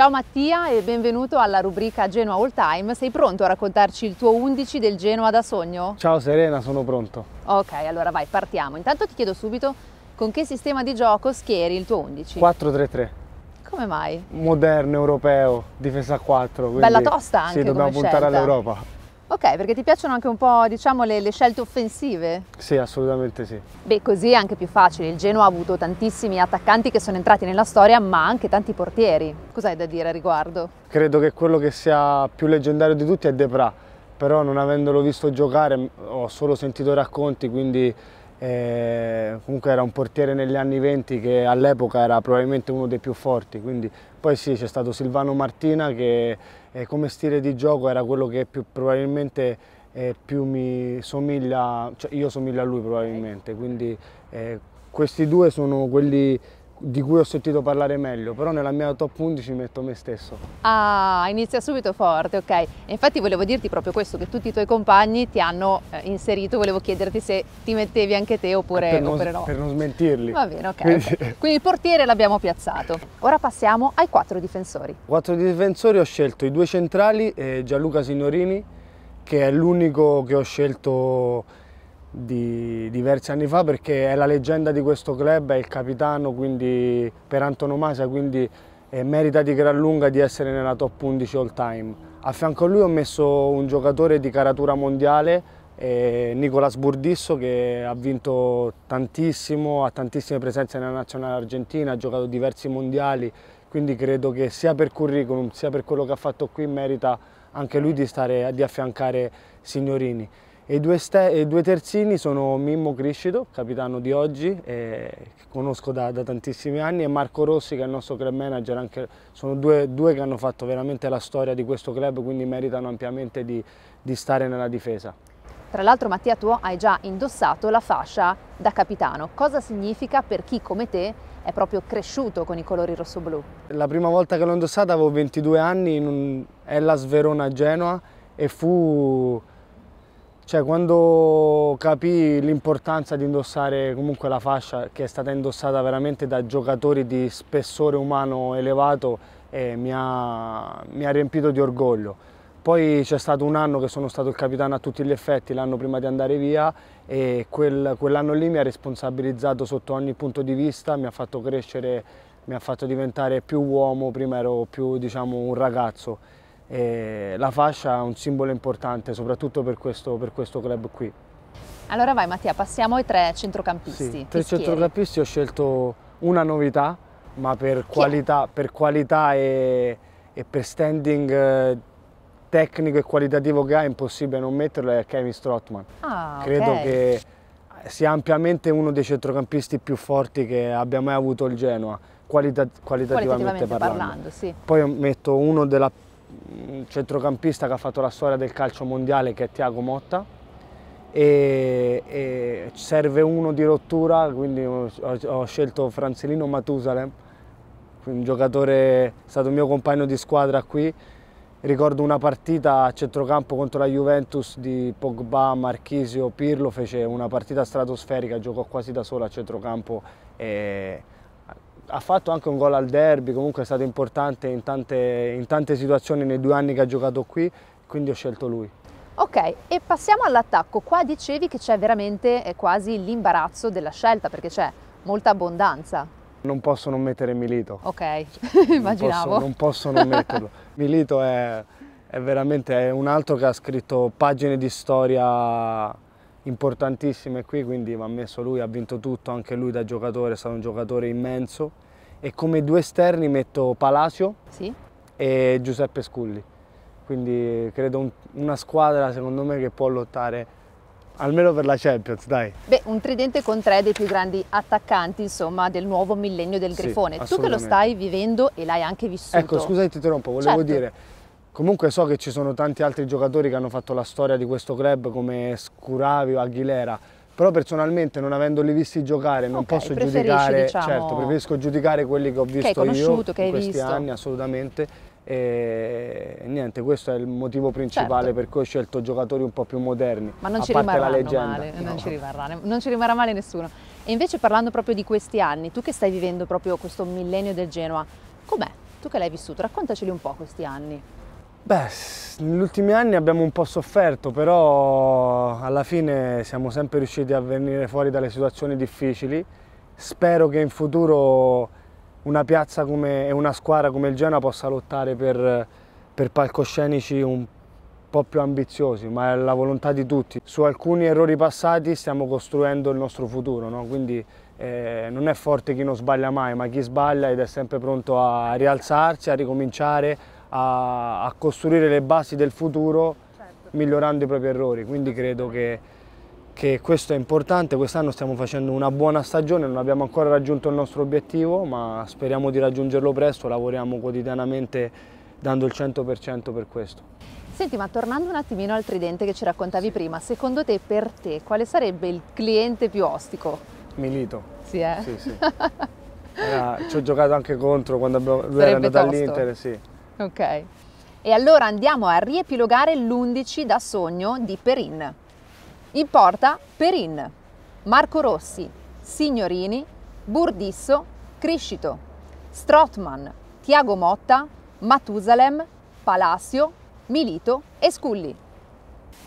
Ciao Mattia e benvenuto alla rubrica Genoa All Time. Sei pronto a raccontarci il tuo 11 del Genoa da sogno? Ciao Serena, sono pronto. Ok, allora vai, partiamo. Intanto ti chiedo subito con che sistema di gioco schieri il tuo 11? 4-3-3. Come mai? Moderno, europeo, difesa a 4. Bella tosta anche Sì, dobbiamo puntare scelta. all'Europa. Ok, perché ti piacciono anche un po' diciamo, le, le, scelte offensive? Sì, assolutamente sì. Beh, così è anche più facile. Il Genoa ha avuto tantissimi attaccanti che sono entrati nella storia, ma anche tanti portieri. Cos'hai da dire a riguardo? Credo che quello che sia più leggendario di tutti è Debra, però non avendolo visto giocare ho solo sentito racconti, quindi eh, comunque era un portiere negli anni 20 che all'epoca era probabilmente uno dei più forti. Quindi... Poi sì, c'è stato Silvano Martina che eh, come stile di gioco era quello che più, probabilmente eh, più mi somiglia, cioè io somiglio a lui probabilmente, quindi eh, questi due sono quelli di cui ho sentito parlare meglio, però nella mia top 11 metto me stesso. Ah, inizia subito forte, ok. infatti volevo dirti proprio questo, che tutti i tuoi compagni ti hanno eh, inserito, volevo chiederti se ti mettevi anche te oppure, ah, per non, oppure no. Per non smentirli. Va bene, ok. Quindi, okay. Quindi il portiere l'abbiamo piazzato. Ora passiamo ai quattro difensori. Quattro difensori ho scelto i due centrali, eh, Gianluca Signorini, che è l'unico che ho scelto di diversi anni fa perché è la leggenda di questo club, è il capitano quindi, per antonomasia, quindi eh, merita di gran lunga di essere nella top 11 all time. A fianco a lui ho messo un giocatore di caratura mondiale, eh, Nicolas Burdisso che ha vinto tantissimo, ha tantissime presenze nella nazionale argentina, ha giocato diversi mondiali, quindi credo che sia per curriculum sia per quello che ha fatto qui merita anche lui di, stare, di affiancare Signorini. E i due, due terzini sono Mimmo Criscito, capitano di oggi, che conosco da, da, tantissimi anni, e Marco Rossi che è il nostro club manager, anche, sono due, due, che hanno fatto veramente la storia di questo club, quindi meritano ampiamente di, di stare nella difesa. Tra l'altro Mattia tu hai già indossato la fascia da capitano, cosa significa per chi come te è proprio cresciuto con i colori rosso-blu? La prima volta che l'ho indossata avevo 22 anni, in un Hellas Verona a Genoa e fu cioè, quando capì l'importanza di indossare comunque la fascia che è stata indossata veramente da giocatori di spessore umano elevato eh, mi, ha, mi, ha, riempito di orgoglio. Poi c'è stato un anno che sono stato il capitano a tutti gli effetti, l'anno prima di andare via e quel, quell'anno lì mi ha responsabilizzato sotto ogni punto di vista, mi ha fatto crescere, mi ha fatto diventare più uomo, prima ero più diciamo, un ragazzo e la fascia è un simbolo importante soprattutto per questo, per questo club qui. Allora vai Mattia, passiamo ai tre centrocampisti. Sì, tre Fischieri. centrocampisti ho scelto una novità, ma per qualità, per qualità e, e, per standing eh, tecnico e qualitativo che ha è impossibile non metterlo, è Kevin Strottman. Ah, Credo okay. che sia ampiamente uno dei centrocampisti più forti che abbia mai avuto il Genoa, qualita qualitativamente, qualitativamente parlando. parlando sì. Poi metto uno della un centrocampista che ha fatto la storia del calcio mondiale che è Tiago Motta e, e serve uno di rottura, quindi ho, ho scelto Franzelino Matusalem, un giocatore, è stato mio compagno di squadra qui, ricordo una partita a centrocampo contro la Juventus di Pogba, Marchisio, Pirlo, fece una partita stratosferica, giocò quasi da solo a centrocampo e ha fatto anche un gol al derby, comunque è stato importante in tante, in tante situazioni nei due anni che ha giocato qui, quindi ho scelto lui. Ok, e passiamo all'attacco. Qua dicevi che c'è veramente eh, quasi l'imbarazzo della scelta perché c'è molta abbondanza. Non posso non mettere Milito. Ok, cioè, immaginavo. Posso, non posso non metterlo. Milito è, è veramente è un altro che ha scritto pagine di storia importantissime qui, quindi va messo lui, ha vinto tutto, anche lui da giocatore, è stato un giocatore immenso. E come due esterni metto Palacio sì. e Giuseppe Sculli. Quindi credo un, una squadra secondo me che può lottare almeno per la Champions, dai. Beh, un tridente con tre dei più grandi attaccanti, insomma, del nuovo millennio del Grifone. Sì, tu che lo stai vivendo e l'hai anche vissuto. Ecco, scusa ti interrompo, volevo certo. dire Comunque so che ci sono tanti altri giocatori che hanno fatto la storia di questo club come Scuravi o Aguilera, però personalmente non avendoli visti giocare non okay, posso giudicare, diciamo... certo preferisco giudicare quelli che ho visto che io in questi visto. anni assolutamente e niente, questo è il motivo principale certo. per cui ho scelto giocatori un po' più moderni. Ma non, ci rimarrà, male, non no. ci rimarrà non ci rimarrà male nessuno. E invece parlando proprio di questi anni, tu che stai vivendo proprio questo millennio del Genoa, com'è? Tu che l'hai vissuto, raccontaceli un po' questi anni. Beh, negli ultimi anni abbiamo un po' sofferto, però alla fine siamo sempre riusciti a venire fuori dalle situazioni difficili. Spero che in futuro una piazza come, e una squadra come il Genoa possa lottare per, per palcoscenici un po' più ambiziosi, ma è la volontà di tutti. Su alcuni errori passati stiamo costruendo il nostro futuro, no? quindi eh, non è forte chi non sbaglia mai, ma chi sbaglia ed è sempre pronto a rialzarsi, a ricominciare, a, a costruire le basi del futuro certo. migliorando i propri errori, quindi credo che, che questo è importante, quest'anno stiamo facendo una buona stagione, non abbiamo ancora raggiunto il nostro obiettivo ma speriamo di raggiungerlo presto, lavoriamo quotidianamente dando il 100% per questo. Senti, ma tornando un attimino al tridente che ci raccontavi prima, secondo te, per te, quale sarebbe il cliente più ostico? Milito. Sì, eh? Sì, sì. Era, ci ho giocato anche contro quando abbiamo, lui era andato all'Inter, sì. Ok. E allora andiamo a riepilogare l'11 da sogno di Perin. In porta Perin, Marco Rossi, Signorini, Burdisso, Criscito, Strotman, Tiago Motta, Matusalem, Palacio, Milito e Sculli.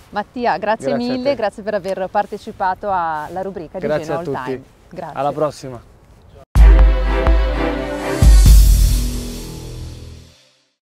Mattia, grazie, grazie mille, grazie per aver partecipato alla rubrica di Genoa All Time. Grazie. Alla prossima.